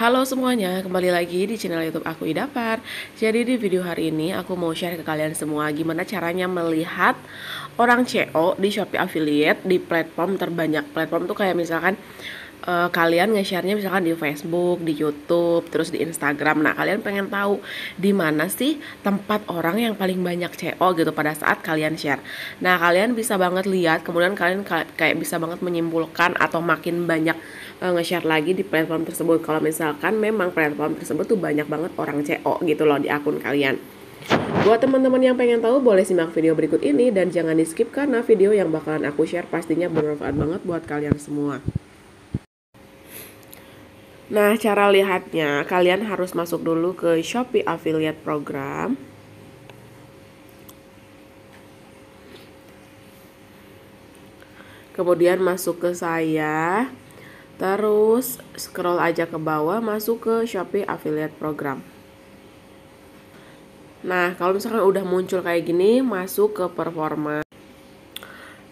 Halo semuanya, kembali lagi di channel YouTube aku Idapar. Jadi di video hari ini aku mau share ke kalian semua gimana caranya melihat orang CEO di Shopee affiliate di platform terbanyak. Platform tuh kayak misalkan uh, kalian nge-share-nya misalkan di Facebook, di YouTube, terus di Instagram. Nah, kalian pengen tahu di mana sih tempat orang yang paling banyak CO gitu pada saat kalian share. Nah, kalian bisa banget lihat, kemudian kalian kayak bisa banget menyimpulkan atau makin banyak uh, nge-share lagi di platform tersebut. Kalau misalkan memang platform tersebut tuh banyak banget orang CO gitu loh di akun kalian. Buat teman-teman yang pengen tahu boleh simak video berikut ini dan jangan di skip karena video yang bakalan aku share pastinya bermanfaat banget buat kalian semua. Nah, cara lihatnya kalian harus masuk dulu ke Shopee Affiliate Program. Kemudian masuk ke saya. Terus scroll aja ke bawah masuk ke Shopee Affiliate Program. Nah, kalau misalkan udah muncul kayak gini, masuk ke performa.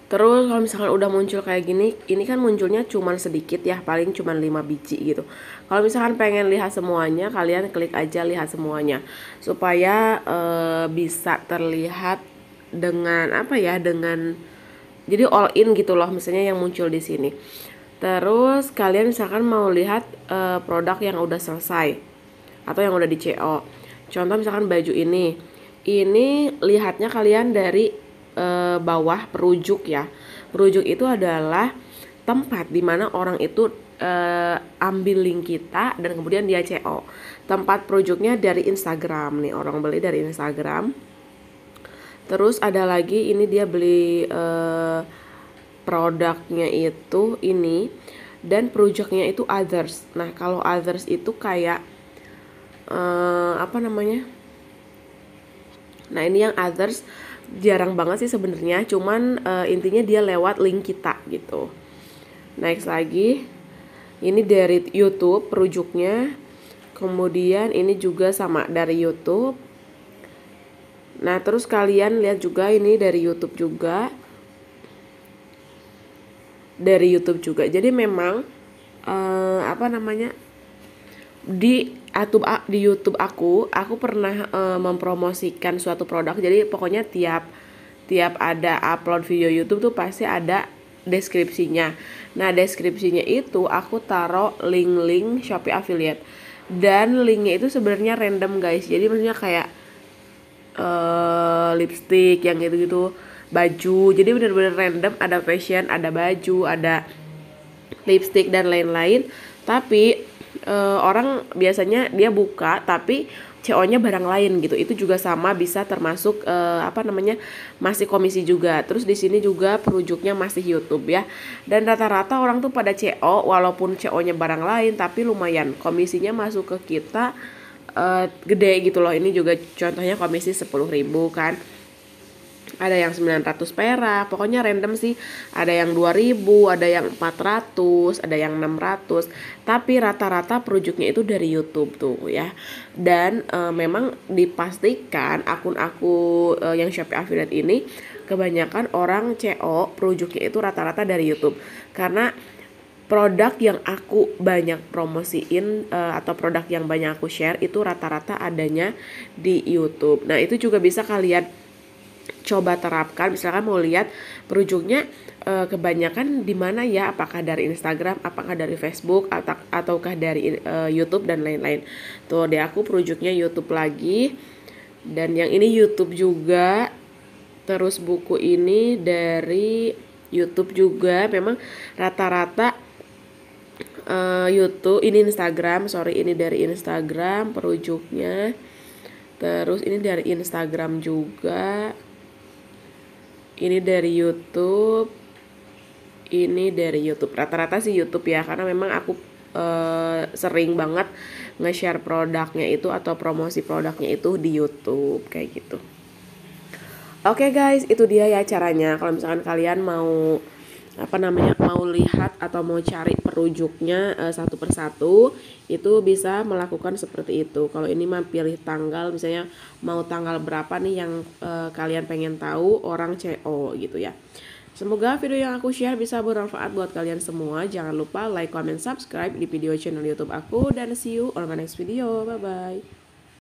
Terus kalau misalkan udah muncul kayak gini, ini kan munculnya cuma sedikit ya, paling cuma 5 biji gitu. Kalau misalkan pengen lihat semuanya, kalian klik aja lihat semuanya supaya e, bisa terlihat dengan apa ya, dengan jadi all in gitu loh misalnya yang muncul di sini. Terus kalian misalkan mau lihat e, produk yang udah selesai atau yang udah di CO. Contoh misalkan baju ini. Ini lihatnya kalian dari e, bawah perujuk ya. Perujuk itu adalah tempat di mana orang itu e, ambil link kita dan kemudian dia CO. Tempat perujuknya dari Instagram nih, orang beli dari Instagram. Terus ada lagi ini dia beli e, produknya itu ini dan perujuknya itu others. Nah, kalau others itu kayak uh, apa namanya? Nah, ini yang others jarang banget sih sebenarnya, cuman uh, intinya dia lewat link kita gitu. Next lagi. Ini dari YouTube perujuknya. Kemudian ini juga sama dari YouTube. Nah, terus kalian lihat juga ini dari YouTube juga. Dari YouTube juga. Jadi memang uh, apa namanya? di YouTube di YouTube aku, aku pernah uh, mempromosikan suatu produk. Jadi pokoknya tiap tiap ada upload video YouTube tuh pasti ada deskripsinya. Nah, deskripsinya itu aku taruh link-link Shopee affiliate. Dan linknya itu sebenarnya random, guys. Jadi maksudnya kayak uh, lipstick yang gitu-gitu, baju. Jadi bener-bener random, ada fashion, ada baju, ada lipstick dan lain-lain. Tapi uh, orang biasanya dia buka tapi CO-nya barang lain gitu. Itu juga sama bisa termasuk eh, apa namanya masih komisi juga. Terus di sini juga perujuknya masih YouTube ya. Dan rata-rata orang tuh pada CO walaupun CO-nya barang lain tapi lumayan komisinya masuk ke kita eh, gede gitu loh. Ini juga contohnya komisi 10.000 kan ada yang 900 perak pokoknya random sih ada yang 2000 ada yang 400 ada yang 600 tapi rata-rata perujuknya itu dari YouTube tuh ya dan e, memang dipastikan akun aku eh, e, yang Shopee Affiliate ini kebanyakan orang CO perujuknya itu rata-rata dari YouTube karena produk yang aku banyak promosiin uh, atau produk yang banyak aku share itu rata-rata adanya di YouTube. Nah, itu juga bisa kalian coba terapkan misalkan mau lihat perujuknya e, kebanyakan di mana ya apakah dari Instagram apakah dari Facebook atau ataukah dari e, YouTube dan lain-lain tuh deh aku perujuknya YouTube lagi dan yang ini YouTube juga terus buku ini dari YouTube juga memang rata-rata uh, YouTube ini Instagram sorry ini dari Instagram perujuknya terus ini dari Instagram juga ini dari YouTube ini dari YouTube rata-rata sih YouTube ya karena memang aku uh, sering banget nge-share produknya itu atau promosi produknya itu di YouTube kayak gitu. Oke okay guys, itu dia ya caranya. Kalau misalkan kalian mau apa namanya mau lihat atau mau cari perujuknya uh, satu persatu itu bisa melakukan seperti itu kalau ini mah pilih tanggal misalnya mau tanggal berapa nih yang uh, kalian pengen tahu orang CO gitu ya Semoga video yang aku share bisa bermanfaat buat kalian semua. Jangan lupa like, comment, subscribe di video channel YouTube aku dan see you on my next video. Bye bye.